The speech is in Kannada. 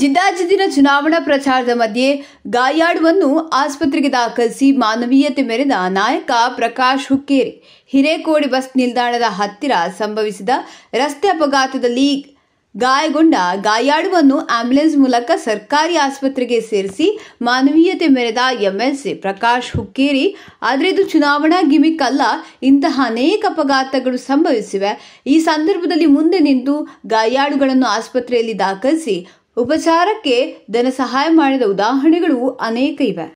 ಜಿದ್ದಾಜಿದ್ದಿನ ಚುನಾವಣಾ ಪ್ರಚಾರದ ಮಧ್ಯೆ ಗಾಯಾಡುವನ್ನು ಆಸ್ಪತ್ರೆಗೆ ದಾಖಲಿಸಿ ಮಾನವೀಯತೆ ಮೆರೆದ ನಾಯಕ ಪ್ರಕಾಶ್ ಹುಕ್ಕೇರಿ ಹಿರೇಕೋಡಿ ಬಸ್ ನಿಲ್ದಾಣದ ಹತ್ತಿರ ಸಂಭವಿಸಿದ ರಸ್ತೆ ಅಪಘಾತದಲ್ಲಿ ಗಾಯಗೊಂಡ ಗಾಯಾಡುವನ್ನು ಆಂಬ್ಯುಲೆನ್ಸ್ ಮೂಲಕ ಸರ್ಕಾರಿ ಆಸ್ಪತ್ರೆಗೆ ಸೇರಿಸಿ ಮಾನವೀಯತೆ ಮೆರೆದ ಎಂಎಲ್ಸಿ ಪ್ರಕಾಶ್ ಹುಕ್ಕೇರಿ ಆದರೆ ಇದು ಚುನಾವಣಾ ಗಿಮಿಕ್ ಅಲ್ಲ ಇಂತಹ ಅನೇಕ ಅಪಘಾತಗಳು ಸಂಭವಿಸಿವೆ ಈ ಸಂದರ್ಭದಲ್ಲಿ ಮುಂದೆ ನಿಂತು ಗಾಯಾಳುಗಳನ್ನು ಆಸ್ಪತ್ರೆಯಲ್ಲಿ ದಾಖಲಿಸಿ ಉಪಚಾರಕ್ಕೆ ಧನ ಸಹಾಯ ಮಾಡಿದ ಉದಾಹರಣೆಗಳು ಅನೇಕ ಇವೆ